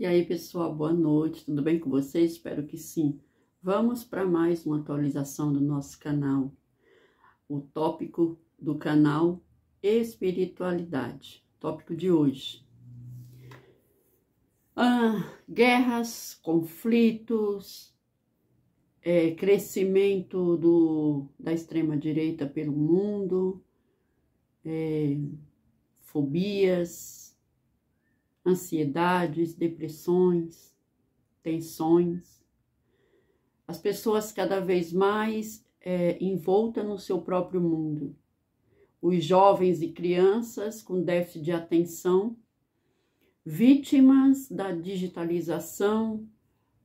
E aí, pessoal, boa noite, tudo bem com vocês? Espero que sim. Vamos para mais uma atualização do nosso canal. O tópico do canal Espiritualidade, tópico de hoje. Ah, guerras, conflitos, é, crescimento do, da extrema-direita pelo mundo, é, fobias, ansiedades, depressões, tensões. As pessoas cada vez mais é, envoltas no seu próprio mundo. Os jovens e crianças com déficit de atenção, vítimas da digitalização,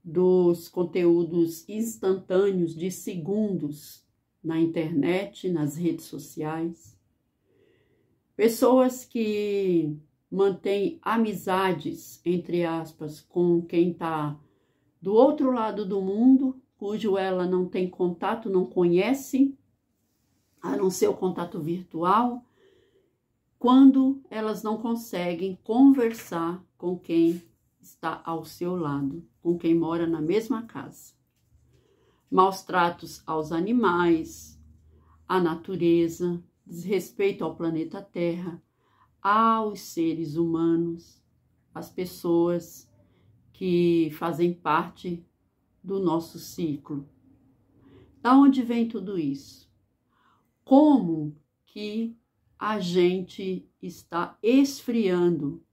dos conteúdos instantâneos de segundos na internet, nas redes sociais. Pessoas que mantém amizades, entre aspas, com quem está do outro lado do mundo, cujo ela não tem contato, não conhece, a não ser o contato virtual, quando elas não conseguem conversar com quem está ao seu lado, com quem mora na mesma casa. Maus tratos aos animais, à natureza, desrespeito ao planeta Terra, aos seres humanos, às pessoas que fazem parte do nosso ciclo. Da onde vem tudo isso? Como que a gente está esfriando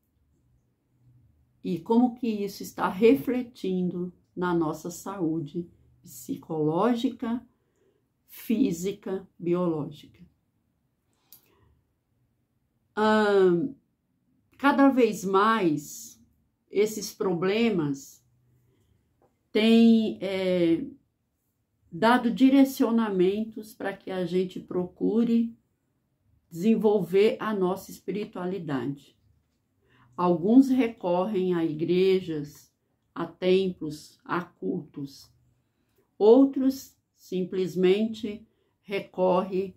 e como que isso está refletindo na nossa saúde psicológica, física, biológica cada vez mais esses problemas têm é, dado direcionamentos para que a gente procure desenvolver a nossa espiritualidade. Alguns recorrem a igrejas, a templos, a cultos. Outros simplesmente recorrem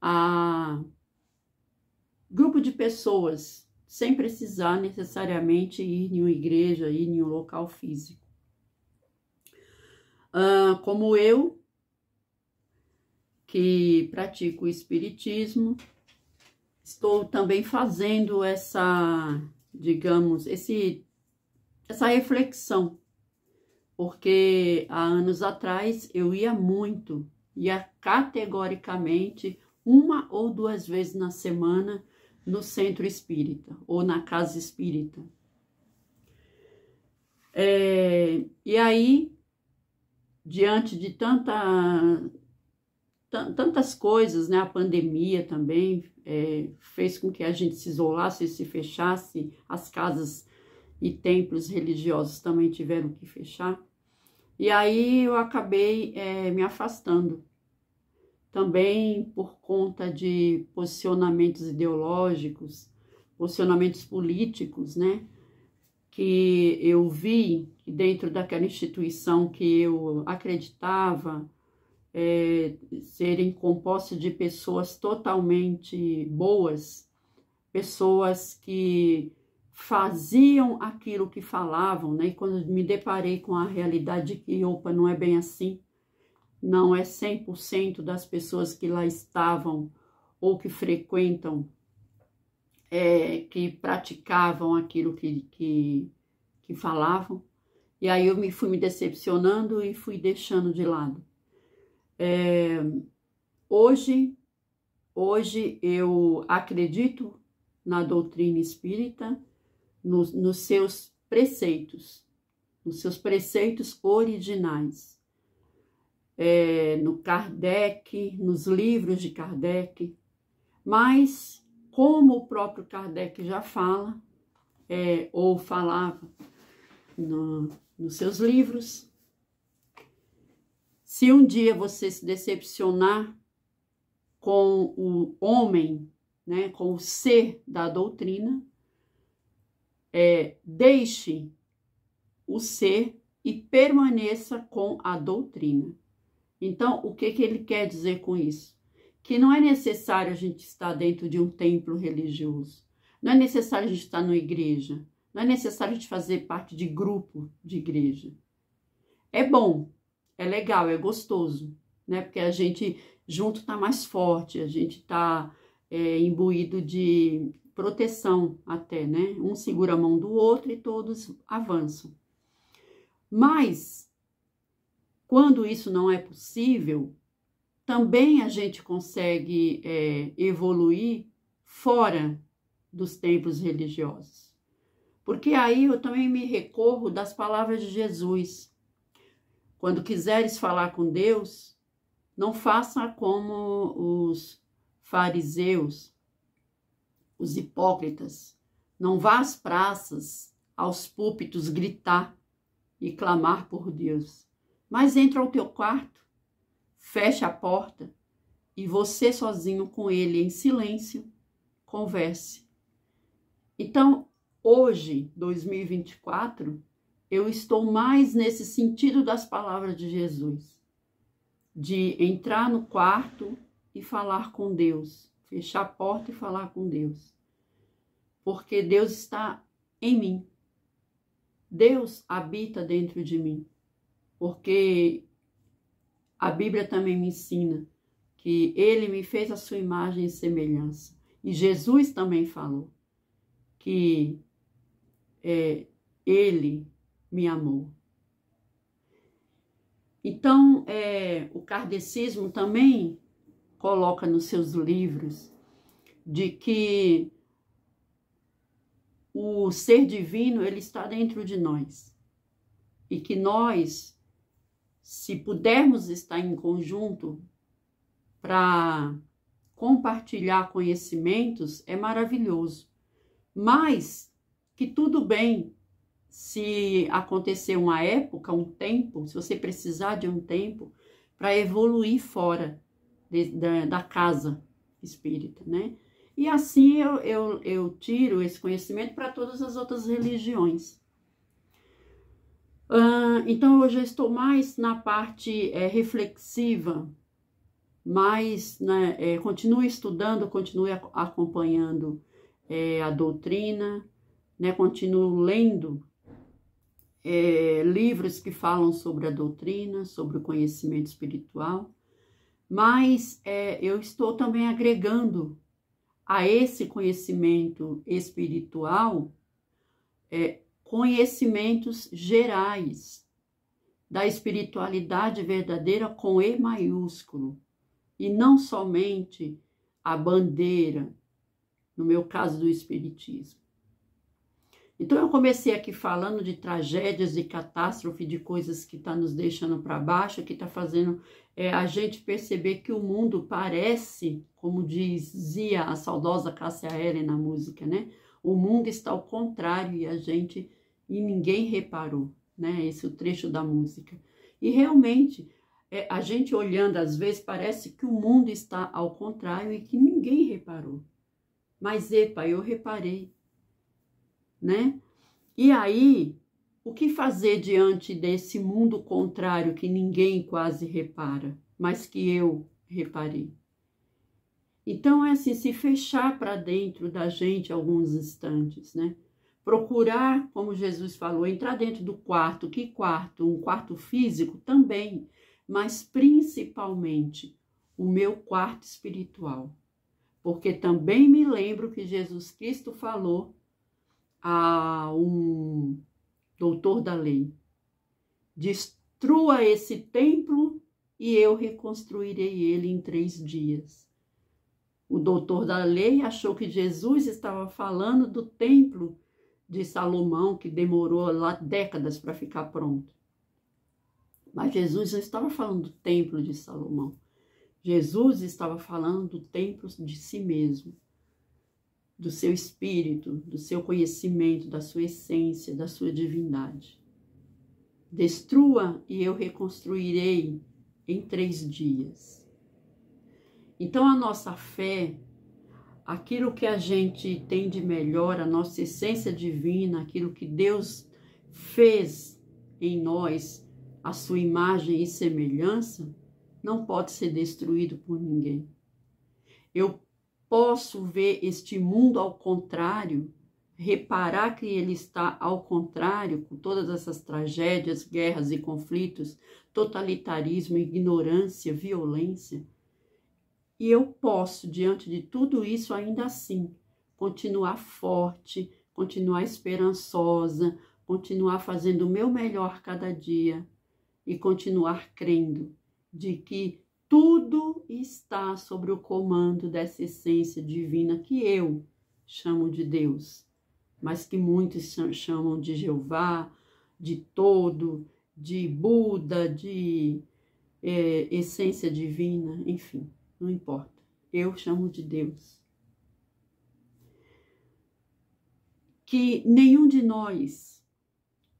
a grupo de pessoas, sem precisar necessariamente ir em uma igreja, ir em um local físico. Ah, como eu, que pratico o espiritismo, estou também fazendo essa, digamos, esse, essa reflexão, porque há anos atrás eu ia muito, ia categoricamente uma ou duas vezes na semana no centro espírita ou na casa espírita. É, e aí, diante de tanta, tantas coisas, né? A pandemia também é, fez com que a gente se isolasse, se fechasse, as casas e templos religiosos também tiveram que fechar. E aí eu acabei é, me afastando também por conta de posicionamentos ideológicos, posicionamentos políticos, né? Que eu vi que dentro daquela instituição que eu acreditava é, serem compostas de pessoas totalmente boas, pessoas que faziam aquilo que falavam, né? E quando me deparei com a realidade que, opa, não é bem assim, não é 100% das pessoas que lá estavam ou que frequentam, é, que praticavam aquilo que, que, que falavam. E aí eu me fui me decepcionando e fui deixando de lado. É, hoje, hoje eu acredito na doutrina espírita, nos, nos seus preceitos, nos seus preceitos originais é, no Kardec, nos livros de Kardec, mas como o próprio Kardec já fala, é, ou falava no, nos seus livros, se um dia você se decepcionar com o homem, né, com o ser da doutrina, é, deixe o ser e permaneça com a doutrina. Então, o que, que ele quer dizer com isso? Que não é necessário a gente estar dentro de um templo religioso, não é necessário a gente estar numa igreja, não é necessário a gente fazer parte de grupo de igreja. É bom, é legal, é gostoso, né? Porque a gente junto está mais forte, a gente está é, imbuído de proteção até, né? Um segura a mão do outro e todos avançam. Mas quando isso não é possível, também a gente consegue é, evoluir fora dos templos religiosos. Porque aí eu também me recorro das palavras de Jesus. Quando quiseres falar com Deus, não faça como os fariseus, os hipócritas. Não vá às praças, aos púlpitos gritar e clamar por Deus. Mas entra ao teu quarto, fecha a porta e você sozinho com ele em silêncio, converse. Então, hoje, 2024, eu estou mais nesse sentido das palavras de Jesus, de entrar no quarto e falar com Deus, fechar a porta e falar com Deus, porque Deus está em mim. Deus habita dentro de mim porque a Bíblia também me ensina que ele me fez a sua imagem e semelhança. E Jesus também falou que é, ele me amou. Então, é, o kardecismo também coloca nos seus livros de que o ser divino ele está dentro de nós e que nós se pudermos estar em conjunto para compartilhar conhecimentos, é maravilhoso. Mas que tudo bem se acontecer uma época, um tempo, se você precisar de um tempo para evoluir fora de, da, da, casa espírita, né? E assim eu, eu, eu tiro esse conhecimento para todas as outras religiões. Uh, então, eu já estou mais na parte é, reflexiva, mais, né, é, eh, continue estudando, continue acompanhando é, a doutrina, né, continuo lendo é, livros que falam sobre a doutrina, sobre o conhecimento espiritual, mas é, eu estou também agregando a esse conhecimento espiritual é, conhecimentos gerais da espiritualidade verdadeira com E maiúsculo, e não somente a bandeira, no meu caso do Espiritismo. Então eu comecei aqui falando de tragédias, de catástrofe, de coisas que está nos deixando para baixo, que está fazendo é, a gente perceber que o mundo parece, como dizia a saudosa Cássia Heller na música, né? O mundo está ao contrário e a gente e ninguém reparou, né? Esse é o trecho da música. E realmente, é, a gente olhando às vezes parece que o mundo está ao contrário e que ninguém reparou. Mas epa, eu reparei, né? E aí, o que fazer diante desse mundo contrário que ninguém quase repara, mas que eu reparei? Então é assim, se fechar para dentro da gente alguns instantes, né? Procurar, como Jesus falou, entrar dentro do quarto. Que quarto? Um quarto físico também, mas principalmente o meu quarto espiritual. Porque também me lembro que Jesus Cristo falou a um doutor da lei: destrua esse templo e eu reconstruirei ele em três dias. O doutor da lei achou que Jesus estava falando do templo de Salomão, que demorou lá décadas para ficar pronto. Mas Jesus não estava falando do templo de Salomão. Jesus estava falando do templo de si mesmo, do seu espírito, do seu conhecimento, da sua essência, da sua divindade. Destrua e eu reconstruirei em três dias. Então a nossa fé aquilo que a gente tem de melhor, a nossa essência divina, aquilo que Deus fez em nós, a sua imagem e semelhança, não pode ser destruído por ninguém. Eu posso ver este mundo ao contrário, reparar que ele está ao contrário, com todas essas tragédias, guerras e conflitos, totalitarismo, ignorância, violência e eu posso, diante de tudo isso, ainda assim, continuar forte, continuar esperançosa, continuar fazendo o meu melhor cada dia e continuar crendo de que tudo está sobre o comando dessa essência divina que eu chamo de Deus, mas que muitos chamam de Jeová, de todo, de Buda, de é, essência divina, enfim. Não importa. Eu chamo de Deus. Que nenhum de nós,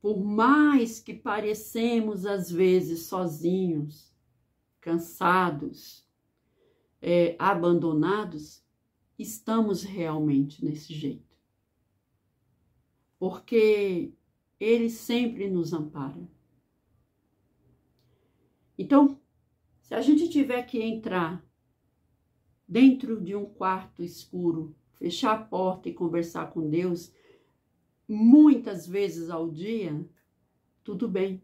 por mais que parecemos às vezes sozinhos, cansados, é, abandonados, estamos realmente nesse jeito. Porque Ele sempre nos ampara. Então, se a gente tiver que entrar dentro de um quarto escuro, fechar a porta e conversar com Deus muitas vezes ao dia, tudo bem.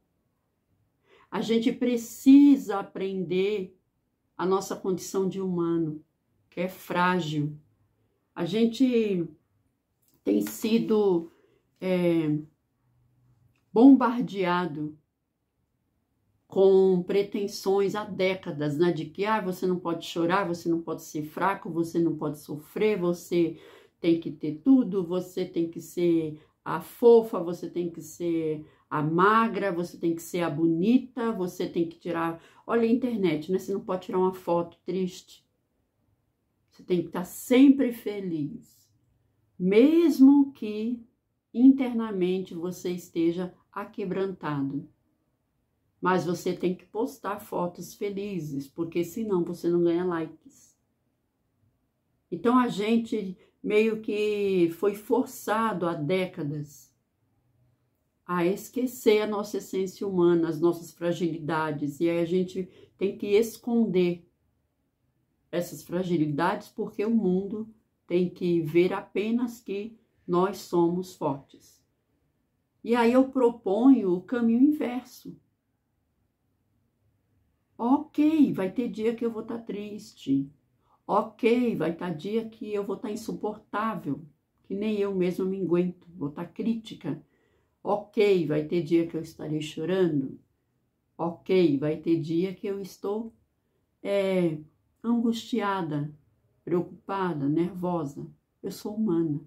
A gente precisa aprender a nossa condição de humano, que é frágil. A gente tem sido é, bombardeado com pretensões há décadas, né? De que ah, você não pode chorar, você não pode ser fraco, você não pode sofrer, você tem que ter tudo, você tem que ser a fofa, você tem que ser a magra, você tem que ser a bonita, você tem que tirar. Olha a internet, né? Você não pode tirar uma foto triste. Você tem que estar sempre feliz. Mesmo que internamente você esteja aquebrantado. Mas você tem que postar fotos felizes, porque senão você não ganha likes. Então a gente meio que foi forçado há décadas a esquecer a nossa essência humana, as nossas fragilidades, e aí a gente tem que esconder essas fragilidades porque o mundo tem que ver apenas que nós somos fortes. E aí eu proponho o caminho inverso. Ok, vai ter dia que eu vou estar tá triste. Ok, vai estar tá dia que eu vou estar tá insuportável, que nem eu mesma me aguento, vou estar tá crítica. Ok, vai ter dia que eu estarei chorando. Ok, vai ter dia que eu estou é, angustiada, preocupada, nervosa. Eu sou humana.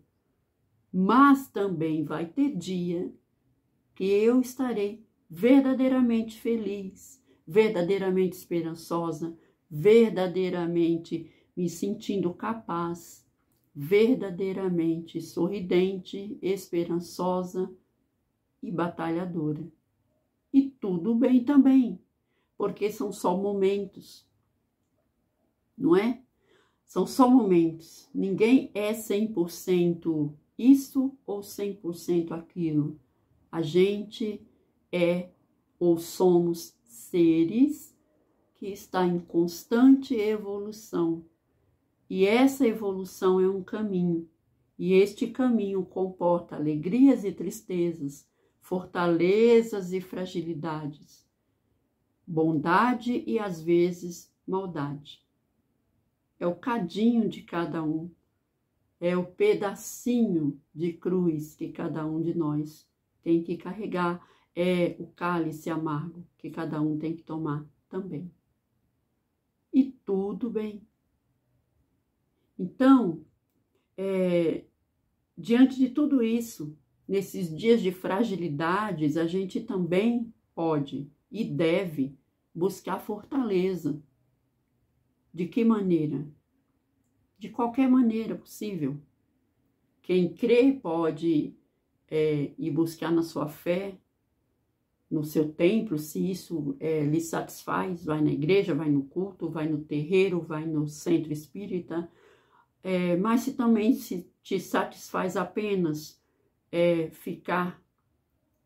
Mas também vai ter dia que eu estarei verdadeiramente feliz, verdadeiramente esperançosa, verdadeiramente me sentindo capaz, verdadeiramente sorridente, esperançosa e batalhadora. E tudo bem também, porque são só momentos, não é? São só momentos. Ninguém é 100% isso ou 100% aquilo. A gente é ou somos seres que está em constante evolução. E essa evolução é um caminho, e este caminho comporta alegrias e tristezas, fortalezas e fragilidades, bondade e às vezes maldade. É o cadinho de cada um, é o pedacinho de cruz que cada um de nós tem que carregar é o cálice amargo que cada um tem que tomar também. E tudo bem. Então, é, diante de tudo isso, nesses dias de fragilidades, a gente também pode e deve buscar fortaleza. De que maneira? De qualquer maneira possível. Quem crê pode é, ir buscar na sua fé no seu templo, se isso é, lhe satisfaz, vai na igreja, vai no culto, vai no terreiro, vai no centro espírita, é, mas se também se te satisfaz apenas é, ficar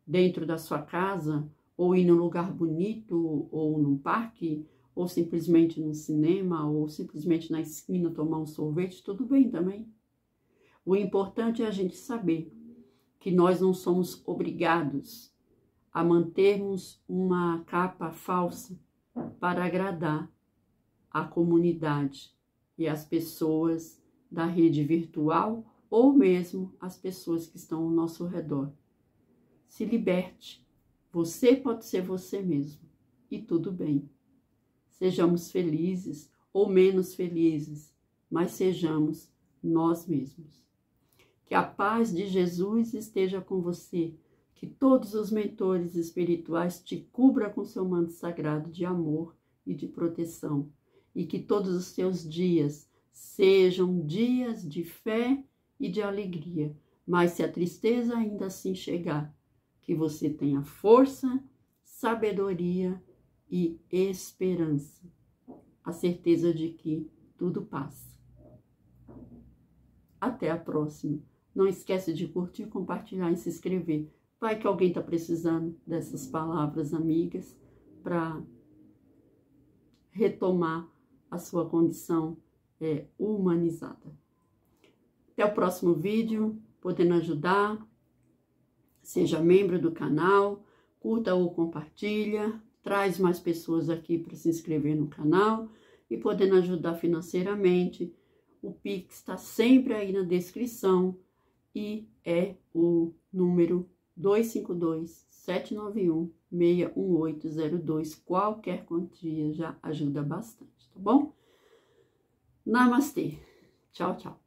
dentro da sua casa, ou ir num lugar bonito, ou num parque, ou simplesmente no cinema, ou simplesmente na esquina tomar um sorvete, tudo bem também. O importante é a gente saber que nós não somos obrigados a mantermos uma capa falsa para agradar a comunidade e as pessoas da rede virtual ou mesmo as pessoas que estão ao nosso redor. Se liberte. Você pode ser você mesmo e tudo bem. Sejamos felizes ou menos felizes, mas sejamos nós mesmos. Que a paz de Jesus esteja com você que todos os mentores espirituais te cubra com seu manto sagrado de amor e de proteção, e que todos os teus dias sejam dias de fé e de alegria. Mas se a tristeza ainda assim chegar, que você tenha força, sabedoria e esperança. A certeza de que tudo passa. Até a próxima. Não esquece de curtir, compartilhar e se inscrever. Vai que alguém está precisando dessas palavras amigas para retomar a sua condição é, humanizada. Até o próximo vídeo, podendo ajudar, seja membro do canal, curta ou compartilha, traz mais pessoas aqui para se inscrever no canal e podendo ajudar financeiramente. O Pix está sempre aí na descrição e é o número 252-791-61802. Qualquer quantia já ajuda bastante, tá bom? Namastê. Tchau, tchau.